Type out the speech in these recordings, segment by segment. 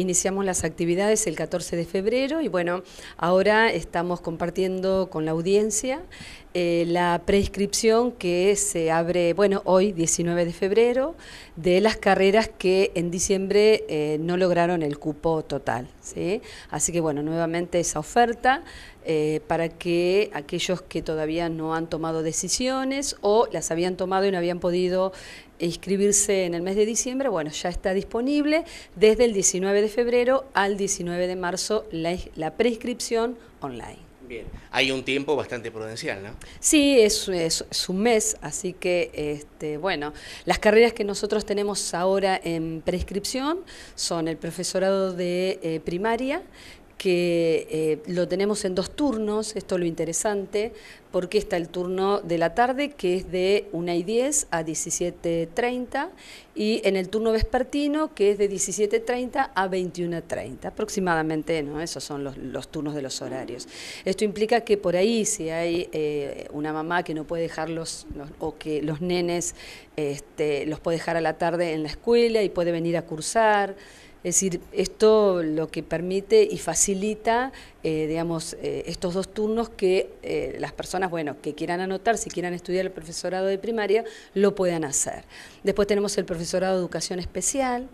Iniciamos las actividades el 14 de febrero y bueno, ahora estamos compartiendo con la audiencia eh, la prescripción que se abre, bueno, hoy 19 de febrero, de las carreras que en diciembre eh, no lograron el cupo total. ¿sí? Así que bueno, nuevamente esa oferta eh, para que aquellos que todavía no han tomado decisiones o las habían tomado y no habían podido inscribirse en el mes de diciembre, bueno, ya está disponible desde el 19 de febrero al 19 de marzo la, prescripción preinscripción online. Bien, hay un tiempo bastante prudencial, ¿no? Sí, es, un mes, así que, este, bueno, las carreras que nosotros tenemos ahora en prescripción son el profesorado de eh, primaria, que eh, lo tenemos en dos turnos, esto es lo interesante, porque está el turno de la tarde, que es de 1 y 10 a 17.30, y en el turno vespertino, que es de 17.30 a 21.30, aproximadamente, ¿no? Esos son los, turnos de los horarios. Esto implica que por ahí, si hay eh, una mamá que no puede dejar o que los nenes este, los puede dejar a la tarde en la escuela y puede venir a cursar, es decir, esto lo que permite y facilita, eh, digamos, eh, estos dos turnos que eh, las personas, bueno, que quieran anotar, si quieran estudiar el profesorado de primaria, lo puedan hacer. Después tenemos el profesorado de educación especial,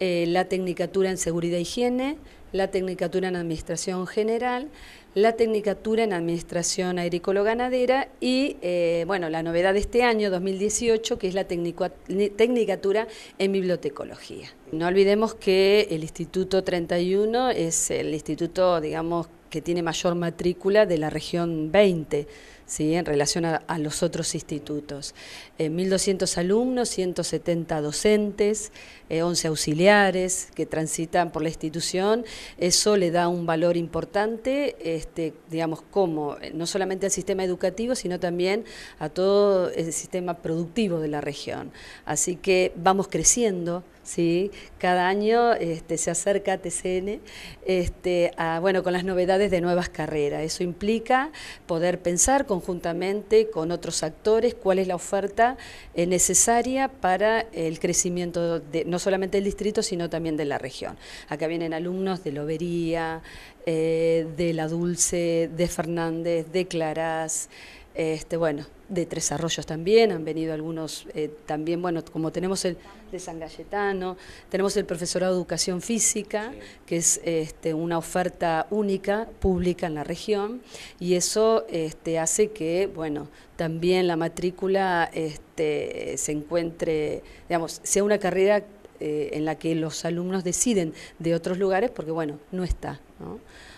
la tecnicatura en seguridad e higiene, la Tecnicatura en Administración General, la Tecnicatura en Administración Agrícola-Ganadera y, eh, bueno, la novedad de este año, 2018, que es la Tecnicatura en Bibliotecología. No olvidemos que el Instituto 31 es el instituto, digamos, que tiene mayor matrícula de la región 20, ¿sí? en relación a, los otros institutos. 1.200 eh, alumnos, 170 docentes, 11 eh, auxiliares que transitan por la institución. Eso le da un valor importante, este, digamos, como eh, no solamente al sistema educativo, sino también a todo el sistema productivo de la región. Así que vamos creciendo ¿sí? Cada año este, se acerca a TCN este, bueno, con las novedades de nuevas carreras. Eso implica poder pensar conjuntamente con otros actores cuál es la oferta eh, necesaria para el crecimiento no solamente del distrito, sino también de la región. Acá vienen alumnos de Lobería, eh, de La Dulce, de Fernández, de Clarás, este, bueno, de Tres Arroyos también, han venido algunos eh, también, bueno, como tenemos el de San Galletano, tenemos el profesorado de Educación Física, que es este, una oferta única, pública en la región, y eso este, hace que, bueno, también la matrícula este, se encuentre, digamos, sea una carrera eh, en la que los alumnos deciden de otros lugares, porque, bueno, no está,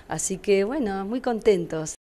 Así que, bueno, muy contentos.